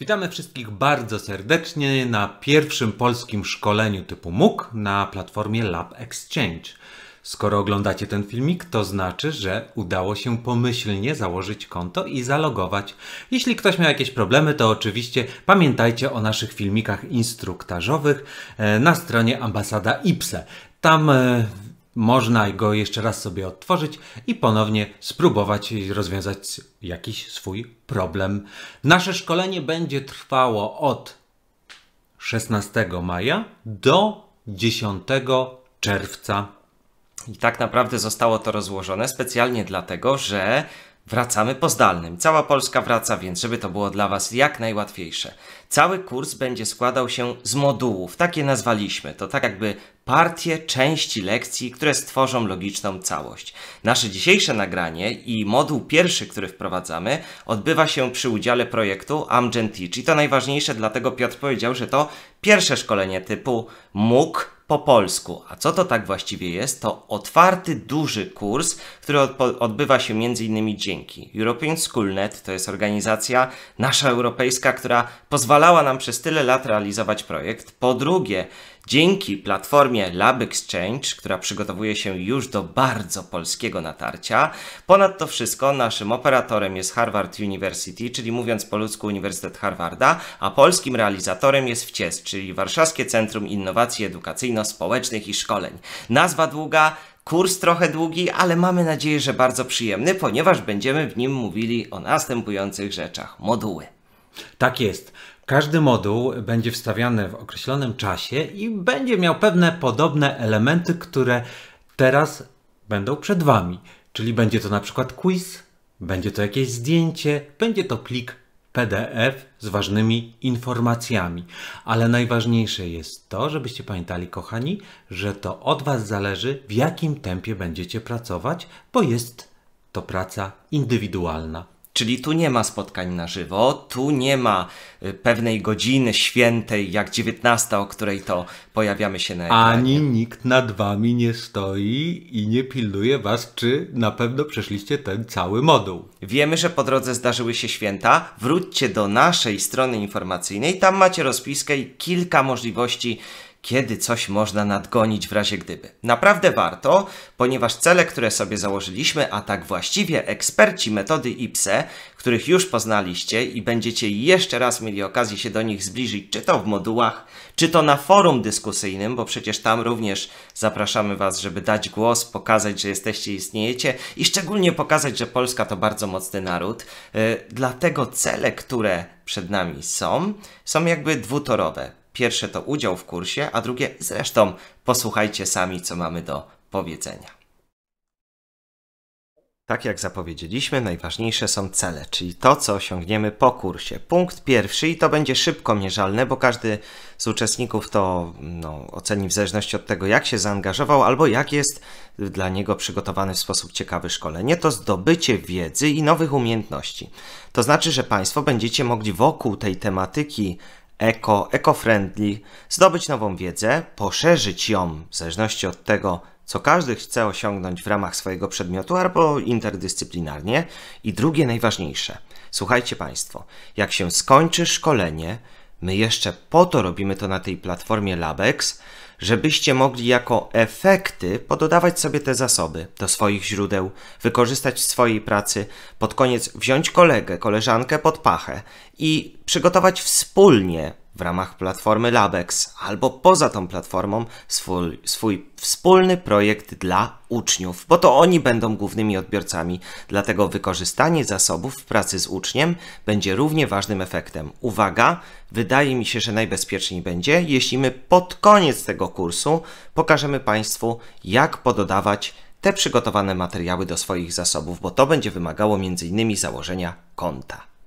Witamy wszystkich bardzo serdecznie na pierwszym polskim szkoleniu typu MOOC na platformie Lab Exchange. Skoro oglądacie ten filmik, to znaczy, że udało się pomyślnie założyć konto i zalogować. Jeśli ktoś miał jakieś problemy, to oczywiście pamiętajcie o naszych filmikach instruktażowych e, na stronie ambasada IPSE. Tam e, można go jeszcze raz sobie odtworzyć i ponownie spróbować rozwiązać jakiś swój problem. Nasze szkolenie będzie trwało od 16 maja do 10 czerwca. I tak naprawdę zostało to rozłożone specjalnie dlatego, że Wracamy po zdalnym. Cała Polska wraca, więc żeby to było dla Was jak najłatwiejsze. Cały kurs będzie składał się z modułów, takie nazwaliśmy. To tak jakby partie części lekcji, które stworzą logiczną całość. Nasze dzisiejsze nagranie i moduł pierwszy, który wprowadzamy, odbywa się przy udziale projektu Amgen Teach. I to najważniejsze, dlatego Piotr powiedział, że to pierwsze szkolenie typu MOOC po polsku. A co to tak właściwie jest? To otwarty, duży kurs, który odbywa się m.in. dzięki European Schoolnet, to jest organizacja nasza europejska, która pozwalała nam przez tyle lat realizować projekt. Po drugie, Dzięki platformie Lab Exchange, która przygotowuje się już do bardzo polskiego natarcia. Ponad to wszystko naszym operatorem jest Harvard University, czyli mówiąc po ludzku Uniwersytet Harvarda, a polskim realizatorem jest WCIES, czyli Warszawskie Centrum Innowacji Edukacyjno-Społecznych i Szkoleń. Nazwa długa, Kurs trochę długi, ale mamy nadzieję, że bardzo przyjemny, ponieważ będziemy w nim mówili o następujących rzeczach. Moduły. Tak jest. Każdy moduł będzie wstawiany w określonym czasie i będzie miał pewne podobne elementy, które teraz będą przed Wami. Czyli będzie to na przykład quiz, będzie to jakieś zdjęcie, będzie to plik PDF z ważnymi informacjami. Ale najważniejsze jest to, żebyście pamiętali, kochani, że to od Was zależy, w jakim tempie będziecie pracować, bo jest to praca indywidualna. Czyli tu nie ma spotkań na żywo, tu nie ma y, pewnej godziny świętej, jak 19, o której to pojawiamy się na ekranie. Ani nikt nad wami nie stoi i nie pilnuje was, czy na pewno przeszliście ten cały moduł. Wiemy, że po drodze zdarzyły się święta. Wróćcie do naszej strony informacyjnej, tam macie rozpiskę i kilka możliwości kiedy coś można nadgonić w razie gdyby. Naprawdę warto, ponieważ cele, które sobie założyliśmy, a tak właściwie eksperci metody IPSE, których już poznaliście i będziecie jeszcze raz mieli okazję się do nich zbliżyć, czy to w modułach, czy to na forum dyskusyjnym, bo przecież tam również zapraszamy Was, żeby dać głos, pokazać, że jesteście, istniejecie i szczególnie pokazać, że Polska to bardzo mocny naród. Yy, dlatego cele, które przed nami są, są jakby dwutorowe Pierwsze to udział w kursie, a drugie zresztą posłuchajcie sami, co mamy do powiedzenia. Tak jak zapowiedzieliśmy, najważniejsze są cele, czyli to, co osiągniemy po kursie. Punkt pierwszy, i to będzie szybko mierzalne, bo każdy z uczestników to no, oceni w zależności od tego, jak się zaangażował albo jak jest dla niego przygotowany w sposób ciekawy szkolenie, to zdobycie wiedzy i nowych umiejętności. To znaczy, że Państwo będziecie mogli wokół tej tematyki eko, eco-friendly, zdobyć nową wiedzę, poszerzyć ją w zależności od tego, co każdy chce osiągnąć w ramach swojego przedmiotu albo interdyscyplinarnie. I drugie, najważniejsze. Słuchajcie Państwo, jak się skończy szkolenie, my jeszcze po to robimy to na tej platformie Labex, żebyście mogli jako efekty pododawać sobie te zasoby do swoich źródeł, wykorzystać w swojej pracy, pod koniec wziąć kolegę, koleżankę pod pachę i przygotować wspólnie w ramach platformy Labex albo poza tą platformą swój, swój wspólny projekt dla uczniów, bo to oni będą głównymi odbiorcami, dlatego wykorzystanie zasobów w pracy z uczniem będzie równie ważnym efektem. Uwaga, wydaje mi się, że najbezpieczniej będzie, jeśli my pod koniec tego kursu pokażemy Państwu, jak pododawać te przygotowane materiały do swoich zasobów, bo to będzie wymagało m.in. założenia konta.